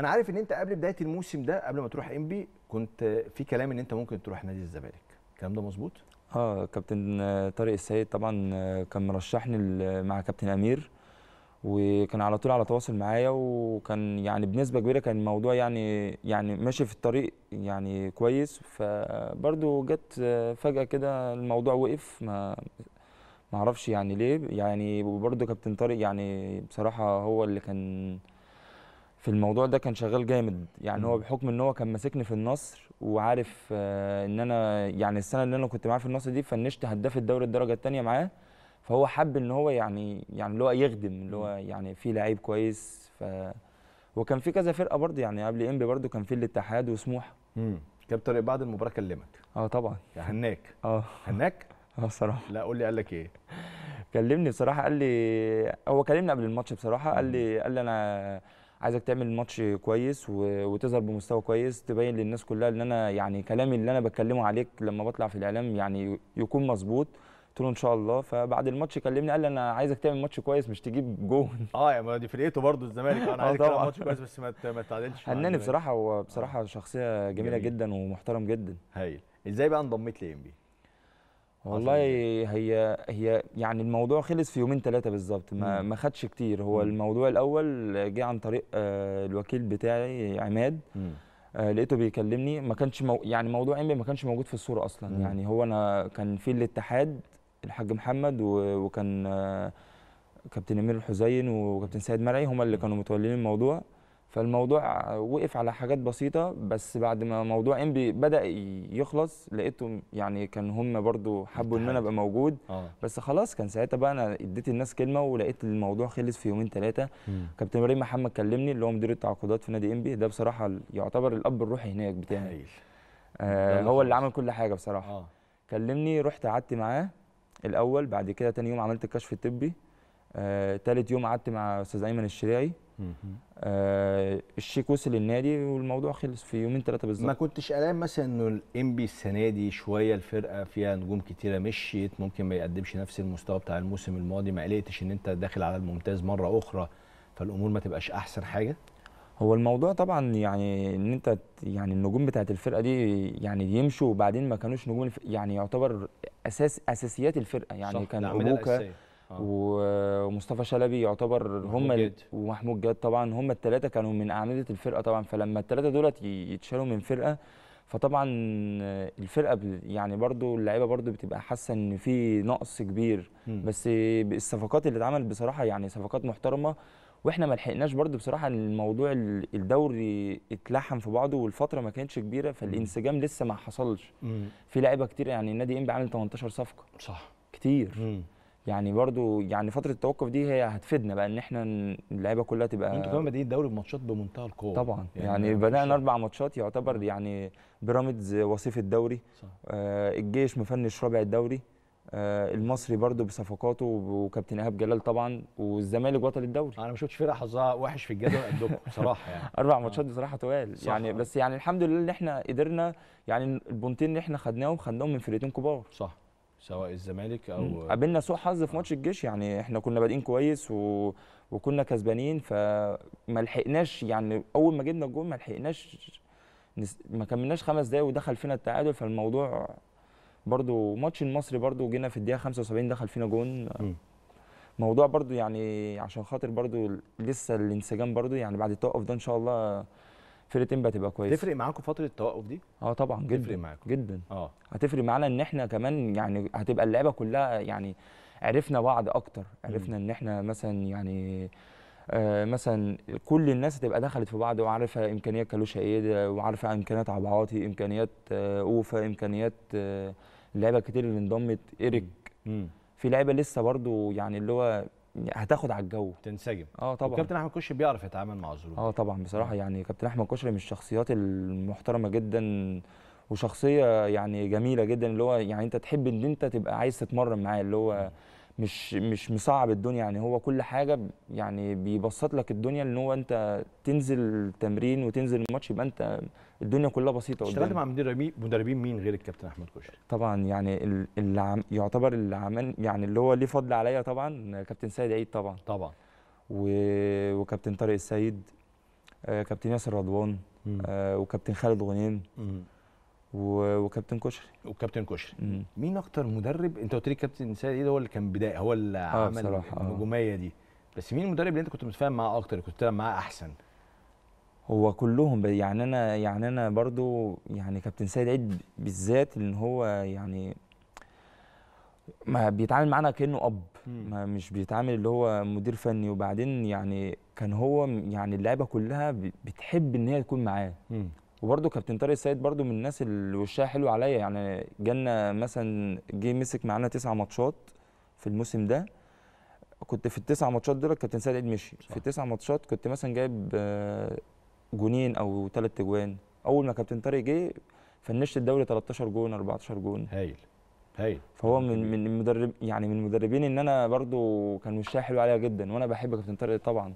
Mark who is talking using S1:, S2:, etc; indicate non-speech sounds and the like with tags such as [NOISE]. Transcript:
S1: انا عارف ان انت قبل بدايه الموسم ده قبل ما تروح انبي كنت في كلام ان انت ممكن تروح نادي الزمالك الكلام ده مظبوط اه كابتن طارق السيد طبعا كان مرشحني مع كابتن امير وكان على طول على تواصل معايا وكان يعني بنسبه كبيره كان الموضوع يعني يعني ماشي في الطريق يعني كويس فبرضه جت فجاه كده الموضوع وقف ما ما اعرفش يعني ليه يعني وبرضه كابتن طارق يعني بصراحه هو اللي كان في الموضوع ده كان شغال جامد يعني م. هو بحكم ان هو كان ماسكني في النصر وعارف آه، ان انا يعني السنه اللي انا كنت معاه في النصر دي فنشت هداف الدوري الدرجه الثانيه معاه فهو حب ان هو يعني يعني اللي هو يخدم اللي هو يعني في لعيب كويس ف وكان في كذا فرقه برضه يعني قبل انبي برضه كان في الاتحاد وسموحه امم كابتن طارق بعد المباراه كلمك اه طبعا هناك اه هناك [LAUGHS] اه صراحه لا قول لي قال لك ايه كلمني بصراحه قال لي هو كلمني قبل الماتش بصراحه قال لي قال لي انا عايزك تعمل ماتش كويس وتظهر بمستوى كويس تبين للناس كلها ان انا يعني كلامي اللي انا بتكلمه عليك لما بطلع في الاعلام يعني يكون مظبوط قلت له ان شاء الله فبعد الماتش كلمني قال لي انا عايزك تعمل ماتش كويس مش تجيب جون [LAUGHS] اه يا ما دي فرقته برضه الزمالك [LAUGHS] انا آه، عايزك تعمل ماتش كويس بس ما ما تعادلش بصراحه هو بصراحه آه. شخصيه جميله جميل. جدا ومحترم جدا هايل ازاي بقى انضميت إيه ام بي والله هي هي يعني الموضوع خلص في يومين ثلاثه بالظبط ما ما خدش كتير هو الموضوع الاول جه عن طريق آه، الوكيل بتاعي عماد آه، لقيته بيكلمني ما كانش مو يعني موضوع امبي ما كانش موجود في الصوره اصلا مم. يعني هو انا كان في الاتحاد الحاج محمد وكان آه، كابتن امير الحزين وكابتن سيد مرعي هما اللي كانوا متولين الموضوع فالموضوع وقف على حاجات بسيطه بس بعد ما موضوع انبي بدا يخلص لقيتهم يعني كان هم برضو حبوا ان انا ابقى موجود آه. بس خلاص كان ساعتها بقى انا اديت الناس كلمه ولقيت الموضوع خلص في يومين ثلاثه كابتن ابراهيم محمد كلمني اللي هو مدير التعاقدات في نادي انبي ده بصراحه يعتبر الاب الروحي هناك بتاعي آه هو اللي عمل كل حاجه بصراحه آه. كلمني رحت قعدت معاه الاول بعد كده تاني يوم عملت الكشف الطبي آه يوم قعدت مع استاذ ايمن الشريعي آه الشيك وصل للنادي والموضوع خلص في يومين ثلاثه بالظبط ما كنتش قلقان مثلا انه الام بي السنه دي شويه الفرقه فيها نجوم كتيره مشيت ممكن ما يقدمش نفس المستوى بتاع الموسم الماضي ما قلقتش ان انت داخل على الممتاز مره اخرى فالامور ما تبقاش احسن حاجه هو الموضوع طبعا يعني ان انت يعني النجوم بتاعت الفرقه دي يعني يمشوا وبعدين ما كانوش نجوم يعني يعتبر اساس اساسيات الفرقه يعني كان ابوكا آه. ومصطفى شلبي يعتبر هم ومحمود جاد طبعا هم الثلاثه كانوا من اعمده الفرقه طبعا فلما الثلاثه دولت يتشالوا من فرقه فطبعا الفرقه يعني برضو اللعيبه برضو بتبقى حاسه ان في نقص كبير م. بس الصفقات اللي اتعملت بصراحه يعني صفقات محترمه واحنا ما لحقناش برضو بصراحه الموضوع الدوري اتلحم في بعضه والفتره ما كانتش كبيره فالانسجام لسه ما حصلش م. في لعيبه كتير يعني النادي ام عامل 18 صفقه صح كتير م. يعني برضو يعني فتره التوقف دي هي هتفيدنا بقى ان احنا اللعيبه كلها تبقى انتوا كمان بادئين الدوري بماتشات بمنتهى القوه طبعا يعني, يعني بدانا اربع ماتشات يعتبر آه. يعني بيراميدز وصيف الدوري صح. آه الجيش مفنش رابع الدوري آه المصري برضو بصفقاته وكابتن ايهاب جلال طبعا والزمالك بطل الدوري انا ما شفتش فرقه حظها وحش في الجدول قدكم [LAUGHS] بصراحه يعني اربع آه. ماتشات بصراحه طوال يعني بس يعني الحمد لله ان احنا قدرنا يعني البونتين اللي احنا خدناهم خدناهم من فرقتين كبار صح سواء الزمالك او قابلنا سوء حظ في آه. ماتش الجيش يعني احنا كنا بادئين كويس و... وكنا كسبانين فما لحقناش يعني اول ما جبنا الجول ما لحقناش نس... ما كملناش خمس دقايق ودخل فينا التعادل فالموضوع برضو ماتش المصري برضو جينا في الدقيقه 75 دخل فينا جون موضوع برضو يعني عشان خاطر برضو لسه الانسجام برضو يعني بعد التوقف ده ان شاء الله فرقتين بقى تبقى كويسه تفرق معاكم فتره التوقف دي اه طبعا جدا تفرق معاكم جدا اه هتفرق معانا ان احنا كمان يعني هتبقى اللعيبه كلها يعني عرفنا بعض اكتر عرفنا ان احنا مثلا يعني آه مثلا كل الناس هتبقى دخلت في بعض وعارفه امكانيات كالوشا ايه وعارفه امكانيات عبعاطي امكانيات آه اوفا امكانيات آه لعيبه كتير اللي انضمت ايريك في لعيبه لسه برضو يعني اللي هو هتاخد على الجو تنسجم اه طبعا كابتن احمد كشري بيعرف يتعامل مع الظروف اه طبعا بصراحه يعني كابتن احمد كشري من الشخصيات المحترمه جدا وشخصيه يعني جميله جدا اللي هو يعني انت تحب ان انت تبقى عايز تتمرن معاه اللي هو م. مش مش مصعب الدنيا يعني هو كل حاجه يعني بيبسط لك الدنيا ان هو انت تنزل تمرين وتنزل الماتش يبقى انت الدنيا كلها بسيطه اشتغلت مع مدربين مدربين مين غير الكابتن احمد كشري؟ طبعا يعني اللي يعتبر اللي عمل يعني اللي هو ليه فضل عليا طبعا كابتن سيد عيد طبعا طبعا و... وكابتن طارق السيد آه كابتن ياسر رضوان آه وكابتن خالد غنيم وكابتن كشري وكابتن كشري مين اكتر مدرب انت قلت لي كابتن سيد ايه هو اللي كان بدايه هو اللي آه عمل آه. النجوميه دي بس مين المدرب اللي انت كنت متفاهم معاه اكتر كنت بتلعب معاه احسن هو كلهم يعني انا يعني انا برضو يعني كابتن سيد عيد بالذات ان هو يعني ما بيتعامل معانا كانه اب ما مش بيتعامل اللي هو مدير فني وبعدين يعني كان هو يعني اللعيبه كلها بتحب ان هي تكون معاه وبرده كابتن طارق السيد برده من الناس اللي وشها حلو عليا يعني جالنا مثلا جه مسك معانا تسع ماتشات في الموسم ده كنت في التسع ماتشات دول كابتن سيد عيد مشي صح. في التسع ماتشات كنت مثلا جايب آه، جونين او ثلاث اجوان اول ما كابتن طارق جه فنشت الدوري 13 جون 14 جون هايل هايل فهو من من المدرب يعني من المدربين ان انا برده كان وشها حلو عليا جدا وانا بحب كابتن طارق طبعا